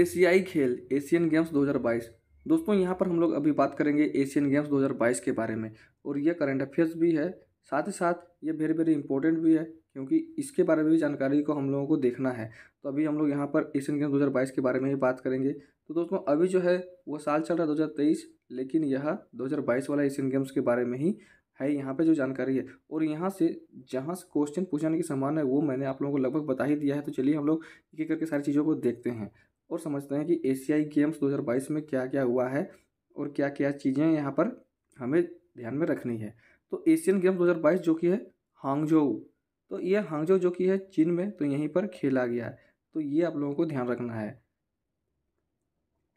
एशियाई खेल Asian games 2022 दोस्तों यहाँ पर हम लोग अभी बात करेंगे एशियन गेम्स 2022 के बारे में और यह करंट अफेयर्स भी है साथ ही साथ ये वेरी वेरी इंपॉर्टेंट भी है क्योंकि इसके बारे में भी जानकारी को हम लोगों को देखना है तो अभी हम लोग यहाँ पर एशियन गेम्स 2022 के बारे में ही बात करेंगे तो दोस्तों अभी जो है वो साल चल रहा है 2023 लेकिन यह 2022 वाला एशियन गेम्स के बारे में ही है यहाँ पे जो जानकारी है और यहाँ से जहाँ से क्वेश्चन पूछने की संभावना है वो मैंने आप लोगों को लगभग बता ही दिया है तो चलिए हम लोग एक करके सारी चीज़ों को देखते हैं और समझते हैं कि एशियाई गेम्स 2022 में क्या क्या हुआ है और क्या क्या चीज़ें यहाँ पर हमें ध्यान में रखनी है तो एशियन गेम्स 2022 जो कि है हांगजोऊ तो ये हांगजोऊ जो कि है चीन में तो यहीं पर खेला गया है तो ये आप लोगों को ध्यान रखना है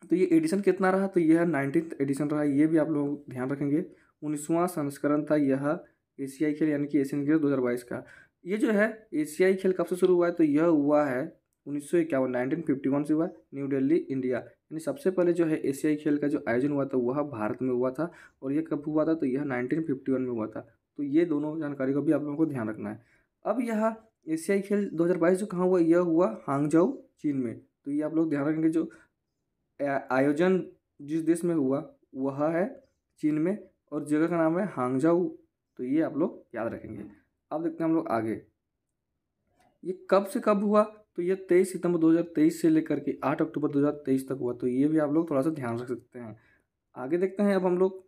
तो ये एडिशन कितना रहा तो यह नाइनटीन एडिशन रहा ये भी आप लोग ध्यान रखेंगे उन्नीसवां संस्करण था यह एशियाई खेल यानी कि एशियन गेम्स दो का ये जो है एशियाई खेल कब से शुरू हुआ है तो यह हुआ है उन्नीस सौ इक्यावन नाइनटीन फिफ्टी वन से हुआ न्यू दिल्ली इंडिया यानी सबसे पहले जो है एशियाई खेल का जो आयोजन हुआ था वह भारत में हुआ था और यह कब हुआ था तो यह नाइनटीन फिफ्टी वन में हुआ था तो ये दोनों जानकारी को भी आप लोगों को ध्यान रखना है अब यह एशियाई खेल 2022 जो कहाँ हुआ यह हुआ हांगजाओ चीन में तो ये आप लोग ध्यान रखेंगे जो आयोजन जिस देश में हुआ वह है चीन में और जगह का नाम है हांगजाऊ तो ये आप लोग याद रखेंगे अब देखते हैं हम लोग आगे ये कब से कब हुआ तो ये तेईस सितंबर तेईस से लेकर के आठ अक्टूबर तेईस तक हुआ तो ये भी आप लोग थोड़ा सा ध्यान रख सकते हैं आगे देखते हैं अब हम लोग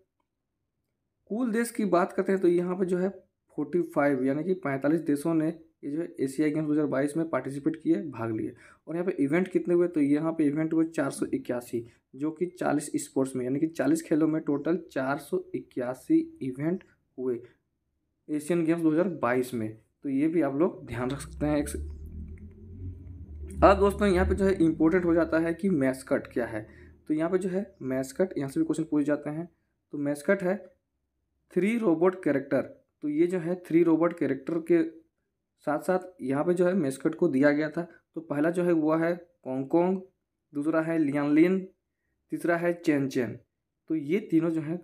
कुल देश की बात करते हैं तो यहाँ पर जो है फोर्टी फाइव यानी कि पैंतालीस देशों ने ये जो है एशियाई गेम्स 2022 में पार्टिसिपेट किए भाग लिए और यहाँ पे इवेंट कितने हुए तो यहाँ पे इवेंट हुए चार सौ इक्यासी जो कि चालीस स्पोर्ट्स में यानी कि चालीस खेलों में टोटल चार सौ इक्यासी इवेंट हुए एशियन गेम्स 2022 में तो ये भी आप लोग ध्यान रख सकते हैं एक अब हाँ दोस्तों यहाँ पे जो है इम्पोर्टेंट हो जाता है कि मैस्कट क्या है तो यहाँ पे जो है मैस्कट यहाँ से भी क्वेश्चन पूछ जाते हैं तो मैस्कट है थ्री रोबोट कैरेक्टर तो ये जो है थ्री रोबोट कैरेक्टर के साथ साथ यहाँ पे जो है मैस्कट को दिया गया था तो पहला जो है हुआ है कॉन्गकोंग दूसरा है लियनलिन तीसरा है चैन चैन तो ये तीनों जो है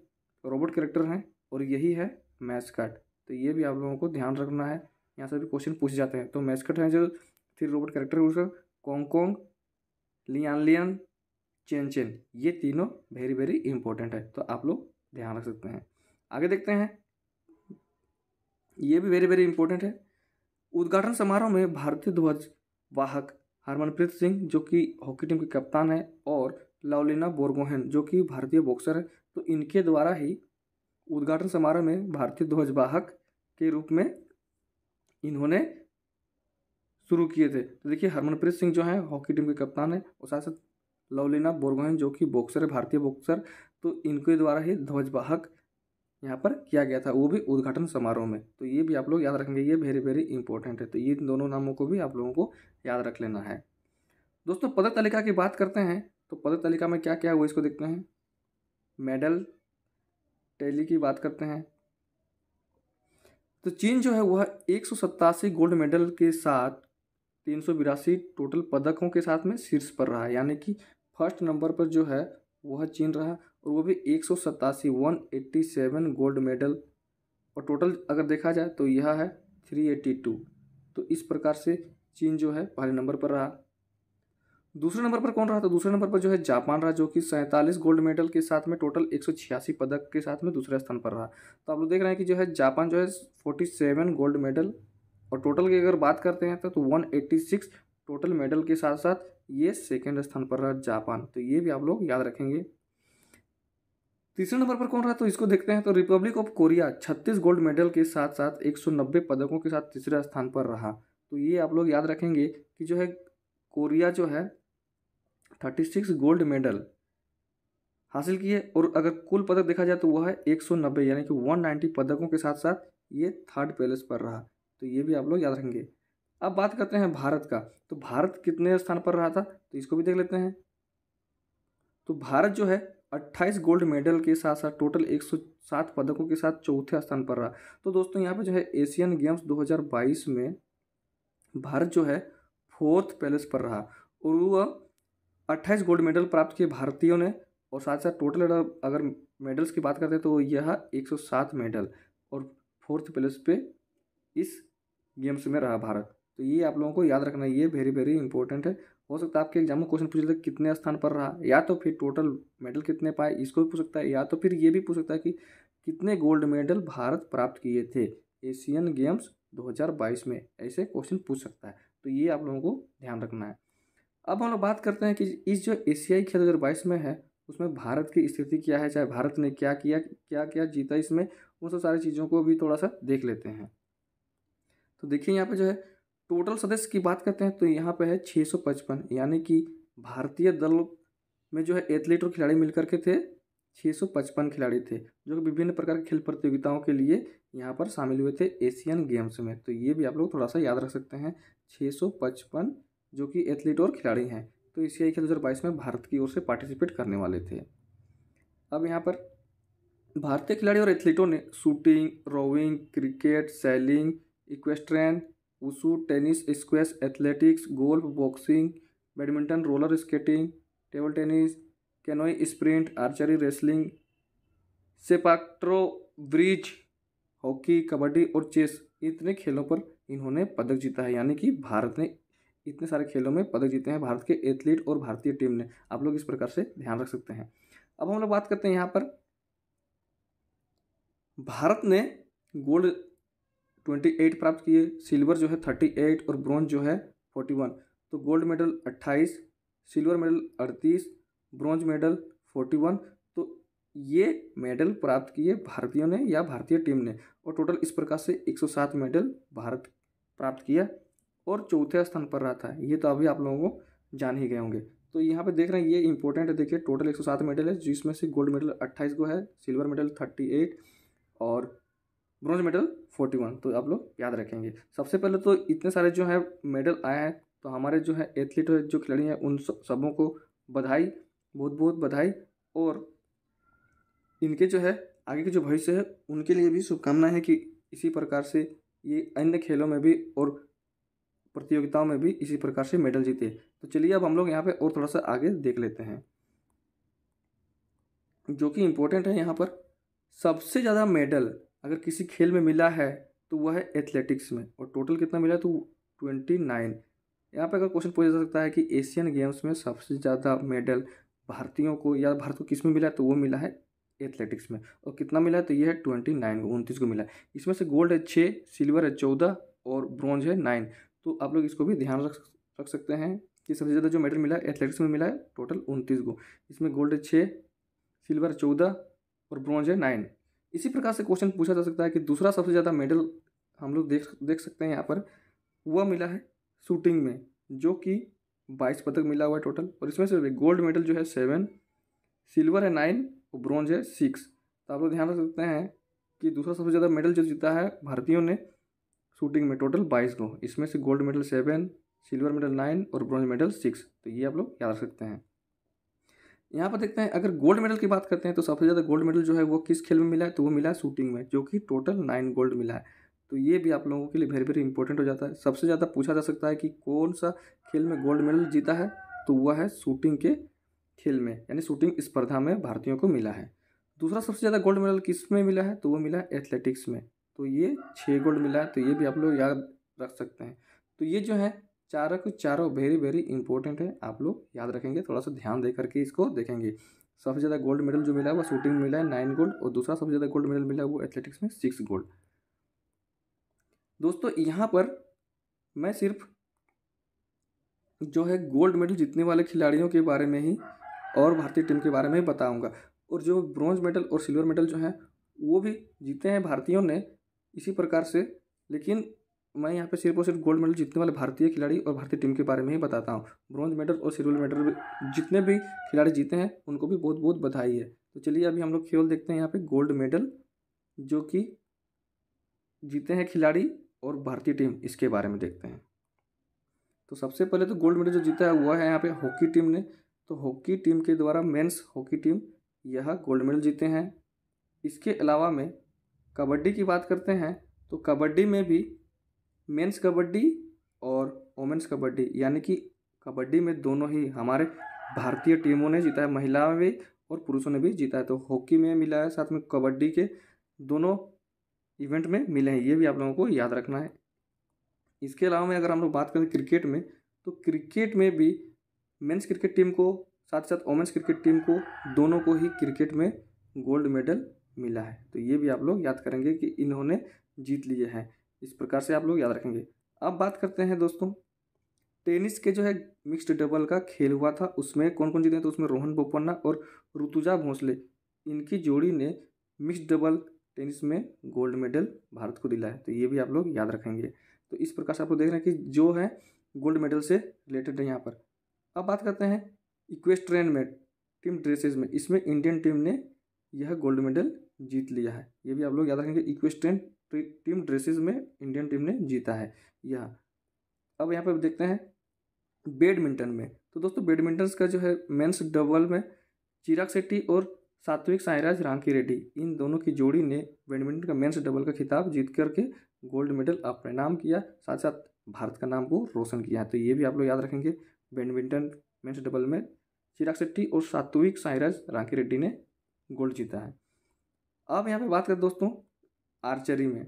रोबोट कैरेक्टर हैं और यही है मैस्कट तो ये भी आप लोगों को ध्यान रखना है यहाँ से भी क्वेश्चन पूछ जाते हैं तो मैस्कट हैं जो थ्री रोबोट कैरेक्टर उसका कोंगकोंग चेन चेन ये तीनों वेरी वेरी इंपॉर्टेंट है तो आप लोग ध्यान रख सकते हैं आगे देखते हैं ये भी वेरी वेरी इंपॉर्टेंट है उद्घाटन समारोह में भारतीय ध्वज वाहक हरमनप्रीत सिंह जो कि हॉकी टीम के कप्तान है और लवलीना बोरगोहन जो कि भारतीय बॉक्सर है तो इनके द्वारा ही उद्घाटन समारोह में भारतीय ध्वज वाहक के रूप में इन्होंने शुरू किए थे तो देखिए हरमनप्रीत सिंह जो है हॉकी टीम के कप्तान है और साथ साथ लवलीना बोरगोहन जो कि बॉक्सर है भारतीय बॉक्सर तो इनके द्वारा ही ध्वजवाहक यहाँ पर किया गया था वो भी उद्घाटन समारोह में तो ये भी आप लोग याद रखेंगे ये वेरी वेरी इंपॉर्टेंट है तो ये दोनों नामों को भी आप लोगों को याद रख लेना है दोस्तों पदक तालिका की बात करते हैं तो पदक तालिका में क्या क्या हुआ इसको देखते हैं मेडल टैली की बात करते हैं तो चीन जो है वह एक गोल्ड मेडल के साथ तीन सौ बिरासी टोटल पदकों के साथ में शीर्ष पर रहा यानी कि फर्स्ट नंबर पर जो है वह चीन रहा और वो भी एक सौ सतासी one eighty seven gold medal और टोटल अगर देखा जाए तो यह है थ्री एट्टी टू तो इस प्रकार से चीन जो है पहले नंबर पर रहा दूसरे नंबर पर कौन रहा तो दूसरे नंबर पर जो है जापान रहा जो कि सैंतालीस गोल्ड मेडल के साथ में टोटल एक सौ छियासी पदक के साथ में दूसरे स्थान पर रहा तो आप लोग देख रहे हैं कि जो है जापान जो है फोर्टी सेवन गोल्ड मेडल और टोटल की अगर बात करते हैं तो, तो टोटल मेडल के साथ साथ ये सेकेंड स्थान पर रहा जापान तो ये भी आप लोग याद रखेंगे तीसरे नंबर पर कौन रहा तो इसको देखते हैं तो रिपब्लिक ऑफ कोरिया छत्तीस गोल्ड मेडल के साथ साथ 190 पदकों के साथ तीसरे स्थान पर रहा तो ये आप लोग याद रखेंगे कि जो है कोरिया जो है थर्टी सिक्स गोल्ड मेडल हासिल किए और अगर कुल पदक देखा जाए तो वह है एक सौ नब्बे यानी कि वन नाइन्टी पदकों के साथ साथ ये थर्ड पैलेस पर रहा तो ये भी आप लोग याद रखेंगे अब बात करते हैं भारत का तो भारत कितने स्थान पर रहा था तो इसको भी देख लेते हैं तो भारत जो है 28 गोल्ड मेडल के साथ साथ टोटल 107 पदकों के साथ चौथे स्थान पर रहा तो दोस्तों यहाँ पे जो है एशियन गेम्स 2022 में भारत जो है फोर्थ पैलेस पर रहा और वह अट्ठाईस गोल्ड मेडल प्राप्त किए भारतीयों ने और साथ साथ टोटल अगर मेडल्स की बात करते हैं तो यह एक मेडल और फोर्थ प्लेस पर इस गेम्स में रहा भारत तो ये आप लोगों को याद रखना ये वेरी वेरी इंपॉर्टेंट है हो सकता है आपके एग्जाम में क्वेश्चन पूछ लेते कितने स्थान पर रहा या तो फिर टोटल मेडल कितने पाए इसको भी पूछ सकता है या तो फिर ये भी पूछ सकता है कि कितने गोल्ड मेडल भारत प्राप्त किए थे एशियन गेम्स 2022 में ऐसे क्वेश्चन पूछ सकता है तो ये आप लोगों को ध्यान रखना है अब हम लोग बात करते हैं कि इस जो एशियाई खेल दो में है उसमें भारत की स्थिति क्या है चाहे भारत ने क्या किया क्या क्या जीता इसमें उन सब सारी चीज़ों को भी थोड़ा सा देख लेते हैं तो देखिए यहाँ पे जो है टोटल सदस्य की बात करते हैं तो यहाँ पे है 655 यानी कि भारतीय दल में जो है एथलीट और खिलाड़ी मिलकर के थे 655 खिलाड़ी थे जो कि विभिन्न प्रकार के खेल प्रतियोगिताओं के लिए यहाँ पर शामिल हुए थे एशियन गेम्स में तो ये भी आप लोग थोड़ा सा याद रख सकते हैं पचपन जो कि एथलीट और खिलाड़ी हैं तो इसी आई खेल दो में भारत की ओर से पार्टिसिपेट करने वाले थे अब यहाँ पर भारतीय खिलाड़ी और एथलीटों ने shooting rowing cricket sailing equestrian wushu tennis squash athletics golf boxing badminton roller skating table tennis canoe sprint archery wrestling सेपाक्ट्रो ब्रिज हॉकी कबड्डी और चेस इतने खेलों पर इन्होंने पदक जीता है यानी कि भारत ने इतने सारे खेलों में पदक जीते हैं भारत के एथलीट और भारतीय टीम ने आप लोग इस प्रकार से ध्यान रख सकते हैं अब हम लोग बात करते हैं यहाँ पर भारत ने गोल्ड ट्वेंटी एट प्राप्त किए सिल्वर जो है थर्टी एट और ब्रॉन्ज जो है फोर्टी वन तो गोल्ड मेडल अट्ठाईस सिल्वर मेडल अड़तीस ब्रॉन्ज मेडल फोर्टी वन तो ये मेडल प्राप्त किए भारतीयों ने या भारतीय टीम ने और टोटल इस प्रकार से एक सौ सात मेडल भारत प्राप्त किया और चौथे स्थान पर रहा था ये तो अभी आप लोगों को जान ही गए होंगे तो यहाँ पे देख रहे हैं ये इंपॉर्टेंट है देखिए टोटल एक सौ सात मेडल है जिसमें से गोल्ड मेडल अट्ठाईस गो है सिल्वर मेडल थर्टी एट और ब्रॉन्ज मेडल फोर्टी वन तो आप लोग याद रखेंगे सबसे पहले तो इतने सारे जो है मेडल आए हैं तो हमारे जो है एथलीट जो खिलाड़ी हैं उन सबों को बधाई बहुत बहुत बधाई और इनके जो है आगे के जो भविष्य है उनके लिए भी शुभकामनाएं हैं कि इसी प्रकार से ये अन्य खेलों में भी और प्रतियोगिताओं में भी इसी प्रकार से मेडल जीते तो चलिए अब हम लोग यहाँ पे और थोड़ा सा आगे देख लेते हैं जो कि इम्पोर्टेंट है यहाँ पर सबसे ज़्यादा मेडल अगर किसी खेल में मिला है तो वह है एथलेटिक्स में और टोटल कितना मिला है तो ट्वेंटी नाइन यहाँ पर अगर क्वेश्चन पूछा जा सकता है कि एशियन गेम्स में सबसे ज़्यादा मेडल भारतीयों को या भारत को किस में मिला है तो वो मिला है एथलेटिक्स में और कितना मिला है तो ये है ट्वेंटी नाइन को उनतीस को मिला है इसमें से गोल्ड है छः सिल्वर है चौदह और ब्रॉन्ज है नाइन तो आप लोग इसको भी ध्यान रख रख सकते हैं कि सबसे ज़्यादा जो मेडल मिला है एथलेटिक्स में मिला है टोटल उनतीस को इसमें गोल्ड है छः सिल्वर चौदह और ब्रॉन्ज है नाइन इसी प्रकार से क्वेश्चन पूछा जा सकता है कि दूसरा सबसे ज़्यादा मेडल हम लोग देख देख सकते हैं यहाँ पर वह मिला है शूटिंग में जो कि बाईस पदक मिला हुआ है टोटल और इसमें से गोल्ड मेडल जो है सेवन सिल्वर है नाइन और ब्रॉन्ज है सिक्स तो आप लोग ध्यान रख सकते हैं कि दूसरा सबसे ज़्यादा मेडल जो जीता है भारतीयों ने शूटिंग में टोटल बाईस गो इसमें से gold medal seven silver medal nine और ब्रॉन्ज मेडल सिक्स तो ये आप लोग याद रख सकते हैं यहाँ पर देखते हैं अगर गोल्ड मेडल की बात करते हैं तो सबसे ज़्यादा गोल्ड मेडल जो है वो किस खेल में मिला है तो वो मिला है शूटिंग में जो कि टोटल नाइन गोल्ड मिला है तो ये भी आप लोगों के लिए वेरी वेरी इंपॉर्टेंट हो जाता है सबसे ज़्यादा पूछा जा सकता है कि कौन सा खेल में गोल्ड मेडल जीता है तो वह है शूटिंग के खेल में यानी शूटिंग स्पर्धा में भारतीयों को मिला है दूसरा सबसे ज़्यादा गोल्ड मेडल किस में मिला है तो वो मिला है एथलेटिक्स में तो ये छः गोल्ड मिला है तो ये भी आप लोग याद रख सकते हैं तो ये जो है चारों के चारों वेरी वेरी इंपॉर्टेंट है आप लोग याद रखेंगे थोड़ा सा ध्यान दे करके इसको देखेंगे सबसे ज़्यादा गोल्ड मेडल जो मिला है वो शूटिंग में मिला है नाइन गोल्ड और दूसरा सबसे ज़्यादा गोल्ड मेडल मिला है वो एथलेटिक्स में सिक्स गोल्ड दोस्तों यहाँ पर मैं सिर्फ जो है गोल्ड मेडल जीतने वाले खिलाड़ियों के बारे में ही और भारतीय टीम के बारे में बताऊंगा और जो ब्रॉन्ज मेडल और सिल्वर मेडल जो हैं वो भी जीते हैं भारतीयों ने इसी प्रकार से लेकिन मैं यहाँ पे सिर्फ और सिर्फ गोल्ड मेडल जीतने वाले भारतीय खिलाड़ी और भारतीय टीम के बारे में ही बताता हूँ ब्रॉन्ज मेडल और सिल्वर मेडल जितने भी खिलाड़ी जीते हैं उनको भी बहुत बहुत बधाई है तो चलिए अभी हम लोग खेल देखते हैं यहाँ पे गोल्ड मेडल जो कि जीते हैं खिलाड़ी और भारतीय टीम इसके बारे में देखते हैं तो सबसे पहले तो गोल्ड मेडल जो जीता है वह है यहाँ पर हॉकी टीम ने तो हॉकी टीम के द्वारा मेन्स हॉकी टीम यह गोल्ड मेडल जीते हैं इसके अलावा में कबड्डी की बात करते हैं तो कबड्डी में भी मेंस कबड्डी और वोमेंस कबड्डी यानी कि कबड्डी में दोनों ही हमारे भारतीय टीमों ने जीता है महिलाओं में और पुरुषों ने भी जीता है तो हॉकी में मिला है साथ में कबड्डी के दोनों इवेंट में मिले हैं ये भी आप लोगों को याद रखना है इसके अलावा में अगर हम लोग बात करें क्रिकेट में तो क्रिकेट में भी मेंस क्रिकेट टीम को साथ साथ वोमेंस क्रिकेट टीम को दोनों को ही क्रिकेट में गोल्ड मेडल मिला है तो ये भी आप लोग याद करेंगे कि इन्होंने जीत लिए हैं इस प्रकार से आप लोग याद रखेंगे अब बात करते हैं दोस्तों टेनिस के जो है मिक्स्ड डबल का खेल हुआ था उसमें कौन कौन जीते तो उसमें रोहन बोपन्ना और ऋतुजा भोंसले इनकी जोड़ी ने मिक्स्ड डबल टेनिस में गोल्ड मेडल भारत को दिला है तो ये भी आप लोग याद रखेंगे तो इस प्रकार से आप लोग देख रहे हैं कि जो है गोल्ड मेडल से रिलेटेड है यहाँ पर अब बात करते हैं इक्वेस्ट्रेन में टीम ड्रेसेस में इसमें इंडियन टीम ने यह गोल्ड मेडल जीत लिया है ये भी आप लोग याद रखेंगे इक्वेस्ट्रेन तो टीम ड्रेसिस में इंडियन टीम ने जीता है यह अब यहाँ पर देखते हैं बैडमिंटन में तो दोस्तों बैडमिंटन का जो है मेन्स डबल में चिराग शेट्टी और सात्विक साईराज रांकी रेड्डी इन दोनों की जोड़ी ने बैडमिंटन का मेंस डबल का खिताब जीत करके गोल्ड मेडल अपने नाम किया साथ साथ भारत का नाम को रोशन किया है तो ये भी आप लोग याद रखेंगे बैडमिंटन मेंस डबल में चिराग शेट्टी और सात्विक साईराज रांकी रेड्डी ने गोल्ड जीता है अब यहाँ पे बात करें दोस्तों आर्चरी में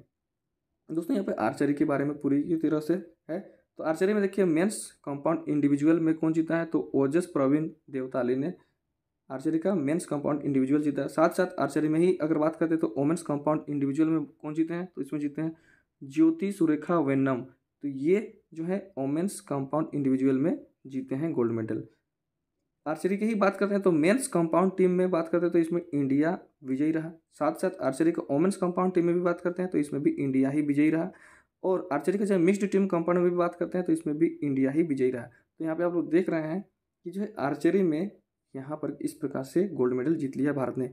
दोस्तों यहाँ पे आर्चरी के बारे में पूरी की तरह से है तो आर्चरी में देखिए मेंस कंपाउंड इंडिविजुअल में कौन जीता है तो ओजस प्रवीण देवताली ने आर्चरी का मेंस कंपाउंड इंडिविजुअल जीता है साथ साथ आर्चरी में ही अगर बात करते हैं तो ओमेंस कंपाउंड इंडिविजुअल में कौन जीते हैं तो इसमें जीते हैं ज्योति सुरेखा वेन्नम तो ये जो है ओमेंस कंपाउंड इंडिविजुअल में जीते हैं गोल्ड मेडल आर्चरी की ही बात करते हैं तो मेन्स कंपाउंड टीम में बात करते हैं तो इसमें इंडिया विजयी रहा साथ साथ आर्चरी का ओमेंस कंपाउंड टीम में भी बात करते हैं तो इसमें भी इंडिया ही विजयी रहा और आर्चरी का जो मिक्स्ड टीम कंपाउंड में भी बात करते हैं तो इसमें भी इंडिया ही विजयी रहा तो यहाँ पर आप लोग देख रहे हैं कि जो है आर्चरी में यहाँ पर इस प्रकार से गोल्ड मेडल जीत लिया भारत ने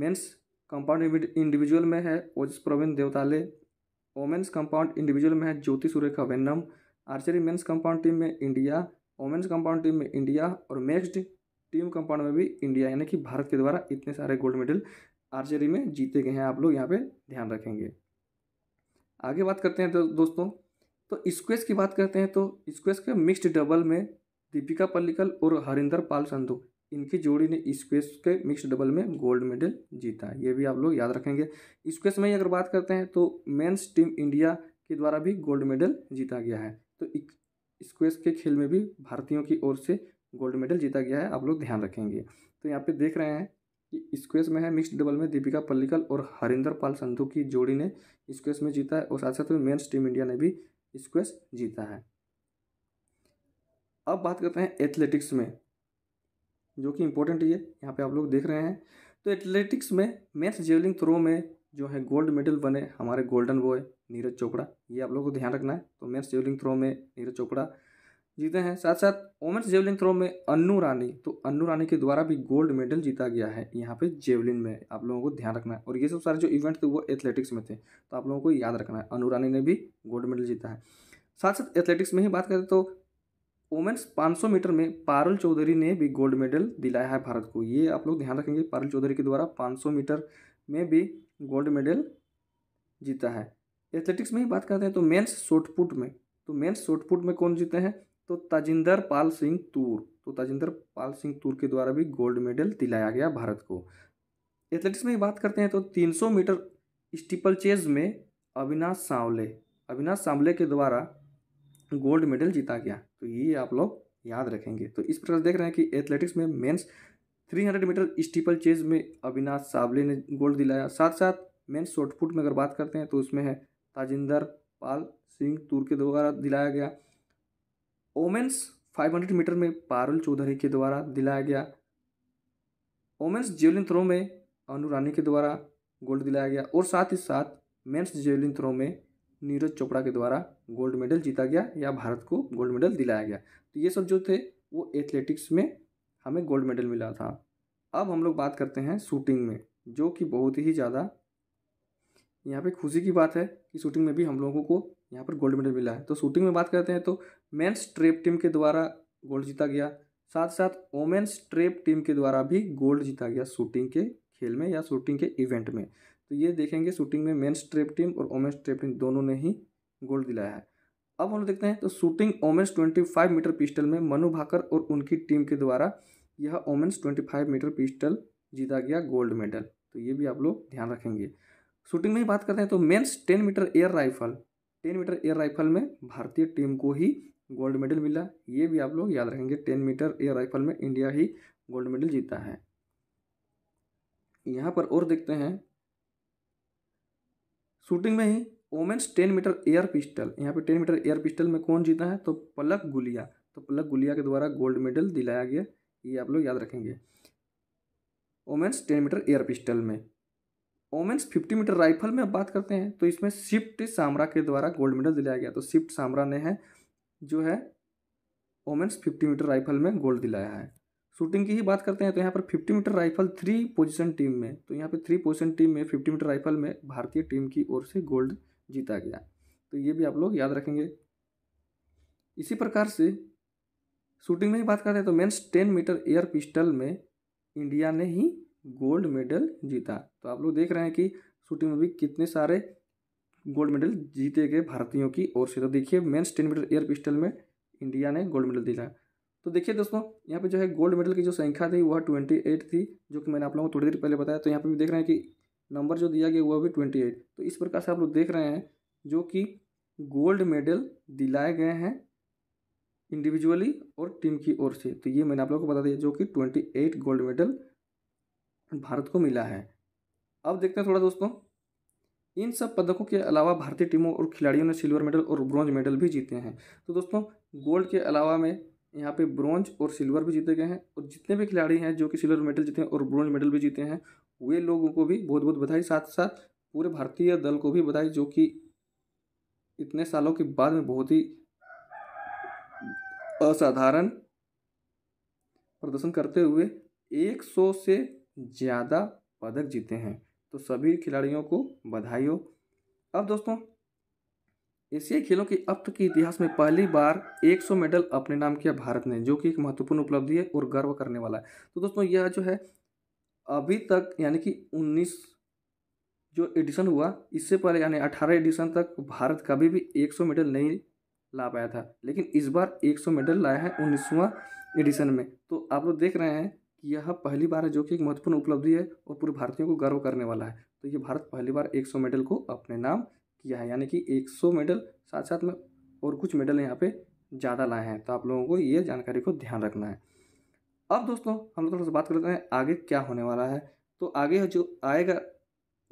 मेन्स कंपाउंड इंडिविजुअल में है Ojas Pravin Deotale women's compound individual में है Jyothi Surekha Vennam archery men's compound team में इंडिया वोमेंस कंपाउंड टीम में इंडिया और मेक्स्ड टीम कंपाउंड में भी इंडिया यानी कि भारत के द्वारा इतने सारे गोल्ड मेडल आर्चरी में जीते गए हैं आप लोग यहाँ पे ध्यान रखेंगे आगे बात करते हैं तो दोस्तों तो स्क्वेस की बात करते हैं तो स्क्वेस के मिक्स्ड डबल में दीपिका पल्लिकल और हरिंदर पाल संधु इनकी जोड़ी ने स्क्वेस के मिक्स्ड डबल में गोल्ड मेडल जीता है ये भी आप लोग याद रखेंगे स्क्वेस में ही अगर बात करते हैं तो मेन्स टीम इंडिया के द्वारा भी गोल्ड मेडल जीता गया है तो स्क्वेस के खेल में भी भारतीयों की ओर से गोल्ड मेडल जीता गया है आप लोग ध्यान रखेंगे तो यहाँ पे देख रहे हैं कि स्क्वेस में है मिक्स डबल में दीपिका पल्लिकल और हरिंदर पाल संधु की जोड़ी ने स्क्वेस में जीता है और साथ साथ में मेन्स टीम इंडिया ने भी स्क्वेस जीता है अब बात करते हैं एथलेटिक्स में जो कि इम्पोर्टेंट ये यहाँ पे आप लोग देख रहे हैं तो एथलेटिक्स में मैथ्स जेवलिंग थ्रो में जो है गोल्ड मेडल बने हमारे गोल्डन बॉय नीरज चोपड़ा ये आप लोगों को ध्यान रखना है तो मैथ्स जेवलिंग थ्रो में नीरज चोपड़ा जीते हैं साथ साथ वोमेंस जेवलिन थ्रो में अन्नू रानी तो अन्नू रानी के द्वारा भी गोल्ड मेडल जीता गया है यहाँ पे जेवलिन में आप लोगों को ध्यान रखना है और ये सब सारे जो इवेंट थे वो एथलेटिक्स में थे तो आप लोगों को याद रखना है अनु रानी ने भी गोल्ड मेडल जीता है साथ साथ एथलेटिक्स में ही बात करें तो वोमेंस पाँच मीटर में पारुल चौधरी ने भी गोल्ड मेडल दिलाया है भारत को ये आप लोग ध्यान रखेंगे पारुल चौधरी के द्वारा पाँच मीटर में भी गोल्ड मेडल जीता है एथलेटिक्स में ही बात करते हैं तो मेन्स शॉर्टपुट में तो मेन्स शॉर्टपुट में कौन जीते हैं तो ताजिंदर पाल सिंह तूर तो ताजिंदर पाल सिंह तूर के द्वारा भी गोल्ड मेडल दिलाया गया भारत को एथलेटिक्स में बात करते हैं तो 300 मीटर स्टीपल चेज में अविनाश सांवले अविनाश सांवले के द्वारा गोल्ड मेडल जीता गया तो ये आप लोग याद रखेंगे तो इस प्रकार देख रहे हैं कि एथलेटिक्स में मेंस 300 मीटर स्टीपल चेज में अविनाश सावले ने गोल्ड दिलाया साथ साथ मेंस शॉर्टपुट में अगर बात करते हैं तो उसमें है ताजिंदर पाल सिंह तूर के द्वारा दिलाया गया ओमेंस 500 मीटर में पारुल चौधरी के द्वारा दिलाया गया ओमेंस जेवलिन थ्रो में अनु रानी के द्वारा गोल्ड दिलाया गया और साथ ही साथ मेंस जेवलिन थ्रो में नीरज चोपड़ा के द्वारा गोल्ड मेडल जीता गया या भारत को गोल्ड मेडल दिलाया गया तो ये सब जो थे वो एथलेटिक्स में हमें गोल्ड मेडल मिला था अब हम लोग बात करते हैं शूटिंग में जो कि बहुत ही ज़्यादा यहाँ पे खुशी की बात है कि शूटिंग में भी हम लोगों को यहाँ पर गोल्ड मेडल मिला है तो शूटिंग में बात करते हैं तो मेंस ट्रेप टीम के द्वारा गोल्ड जीता गया साथ साथ वोमेन्स ट्रेप टीम के द्वारा भी गोल्ड जीता गया शूटिंग के खेल में या शूटिंग के इवेंट में तो ये देखेंगे शूटिंग में मेन्स ट्रेप टीम और वोमेन्स ट्रेप टीम दोनों ने ही गोल्ड दिलाया है अब हम लोग देखते हैं तो shooting women's five meter pistol में मनु भाकर और उनकी टीम के द्वारा यह ओमेंस फाइव मीटर पिस्टल जीता गया गोल्ड मेडल तो ये भी आप लोग ध्यान रखेंगे शूटिंग में ही बात करते हैं तो men's ten meter air rifle ten meter air rifle में भारतीय टीम को ही गोल्ड मेडल मिला ये भी आप लोग याद रखेंगे टेन मीटर एयर राइफल में इंडिया ही गोल्ड मेडल जीता है यहाँ पर और देखते हैं शूटिंग में ही women's ten meter air pistol यहाँ पे टेन मीटर एयर पिस्टल में कौन जीता है तो पलक गुलिया तो पलक गुलिया के द्वारा गोल्ड मेडल दिलाया गया ये आप लोग याद रखेंगे women's ten meter air pistol में वोमेन्स फिफ्टी मीटर राइफल में अब बात करते हैं तो इसमें शिफ्ट सामरा के द्वारा गोल्ड मेडल दिलाया गया तो शिफ्ट सामरा ने है जो है वोमेंस फिफ्टी मीटर राइफल में गोल्ड दिलाया है शूटिंग की ही बात करते हैं तो यहाँ पर fifty meter rifle three position team में तो यहाँ पर थ्री पोजीशन टीम में फिफ्टी मीटर राइफल में भारतीय टीम की ओर से गोल्ड जीता गया तो ये भी आप लोग याद रखेंगे इसी प्रकार से शूटिंग में ही बात करते हैं तो men's ten meter air pistol में इंडिया ने ही गोल्ड मेडल जीता तो आप लोग देख रहे हैं कि शूटिंग में भी कितने सारे गोल्ड मेडल जीते गए भारतीयों की ओर से तो देखिए men's ten meter air pistol में इंडिया ने गोल्ड मेडल दिया तो देखिए दोस्तों यहाँ पे जो है गोल्ड मेडल की जो संख्या थी वह ट्वेंटी एट थी जो कि मैंने आप लोगों को थोड़ी देर पहले बताया तो यहाँ पे भी देख रहे हैं कि नंबर जो दिया गया वह भी ट्वेंटी एट तो इस प्रकार से आप लोग देख रहे हैं जो कि गोल्ड मेडल दिलाए गए हैं इंडिविजुअली और टीम की ओर से तो ये मैंने आप लोगों को बता दिया जो कि twenty eight gold medal Bharat को मिला है अब देखते हैं थोड़ा दोस्तों इन सब पदकों के अलावा भारतीय टीमों और खिलाड़ियों ने सिल्वर मेडल और ब्रॉन्ज मेडल भी जीते हैं तो दोस्तों गोल्ड के अलावा में यहाँ पे ब्रॉन्ज और सिल्वर भी जीते गए हैं और जितने भी खिलाड़ी हैं जो कि सिल्वर मेडल जीते हैं और ब्रॉन्ज मेडल भी जीते हैं वे लोगों को भी बहुत बहुत बधाई साथ साथ पूरे भारतीय दल को भी बधाई जो कि इतने सालों के बाद में बहुत ही असाधारण प्रदर्शन करते हुए 100 से ज़्यादा पदक जीते हैं तो सभी खिलाड़ियों को बधाई हो अब दोस्तों एशियाई खेलों के अब तक के इतिहास में पहली बार 100 मेडल अपने नाम किया भारत ने जो कि एक महत्वपूर्ण उपलब्धि है और गर्व करने वाला है तो दोस्तों यह जो है अभी तक यानी कि 19 जो एडिशन हुआ इससे पहले यानी 18 एडिशन तक भारत कभी भी 100 मेडल नहीं ला पाया था लेकिन इस बार 100 मेडल लाया है उन्नीसवा एडिशन में तो आप लोग देख रहे हैं यह पहली बार है जो कि एक महत्वपूर्ण उपलब्धि है और पूरे भारतीयों को गर्व करने वाला है तो ये भारत पहली बार 100 मेडल को अपने नाम किया है यानी कि 100 मेडल साथ साथ में और कुछ मेडल यहाँ पे ज़्यादा लाए हैं तो आप लोगों को ये जानकारी को ध्यान रखना है अब दोस्तों हम लोग थोड़ा सा बात करते हैं आगे क्या होने वाला है तो आगे जो आएगा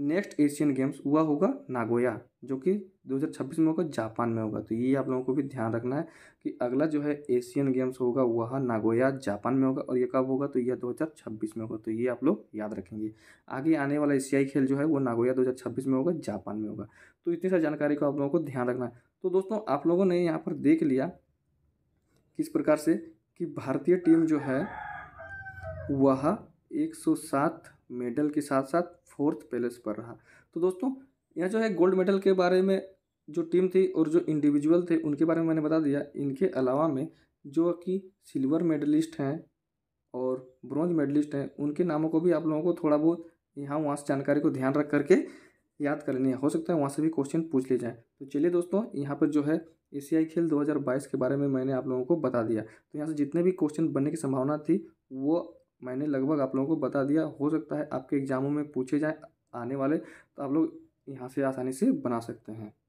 नेक्स्ट एशियन गेम्स हुआ होगा नागोया जो कि 2026 में होगा जापान में होगा तो ये आप लोगों को भी ध्यान रखना है कि अगला जो है एशियन गेम्स होगा वह नागोया जापान में होगा और ये कब होगा तो यह 2026 में होगा तो ये आप लोग याद रखेंगे आगे आने वाला एशियाई खेल जो है वो नागोया 2026 में होगा जापान में होगा तो इतनी सारी जानकारी को आप लोगों को ध्यान रखना है तो दोस्तों आप लोगों ने यहाँ पर देख लिया किस प्रकार से कि भारतीय टीम जो है वह एक मेडल के साथ साथ फोर्थ प्लेस पर रहा तो दोस्तों यह जो है गोल्ड मेडल के बारे में जो टीम थी और जो इंडिविजुअल थे उनके बारे में मैंने बता दिया इनके अलावा में जो कि सिल्वर मेडलिस्ट हैं और ब्रॉन्ज मेडलिस्ट हैं उनके नामों को भी आप लोगों को थोड़ा बहुत यहाँ वहाँ से जानकारी को ध्यान रख करके याद कर लेनी है हो सकता है वहाँ से भी क्वेश्चन पूछ ले जाएँ तो चलिए दोस्तों यहाँ पर जो है एशियाई खेल 2022 के बारे में मैंने आप लोगों को बता दिया तो यहाँ से जितने भी क्वेश्चन बनने की संभावना थी वो मैंने लगभग आप लोगों को बता दिया हो सकता है आपके एग्ज़ामों में पूछे जाए आने वाले तो आप लोग यहाँ से आसानी से बना सकते हैं